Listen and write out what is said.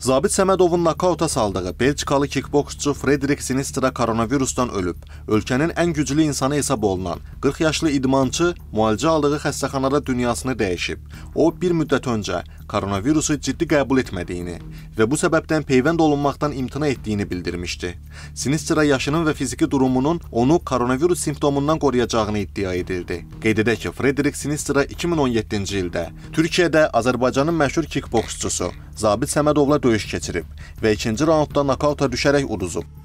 Zabit Səmədovun nakauta saldığı Belçikalı kikboksçu Frederik Sinistra koronavirusdan ölüb. Ölkənin ən güclü insanı hesab olunan 40 yaşlı idmançı müalicə aldığı xəstəxanada dünyasını dəyişib. O, bir müddət öncə koronavirusu ciddi qəbul etmədiyini və bu səbəbdən peyvənd olunmaqdan imtina etdiyini bildirmişdi. Sinistra yaşının və fiziki durumunun onu koronavirus simptomundan qoruyacağını iddia edirdi. Qeyd edək ki, Frederik Sinistra 2017-ci ildə Türkiyədə Azərbaycanın məşhur kikboksçusu Zabit Səmədovla döyüş keçirib və ikinci raundda nakauta düşərək uduzub.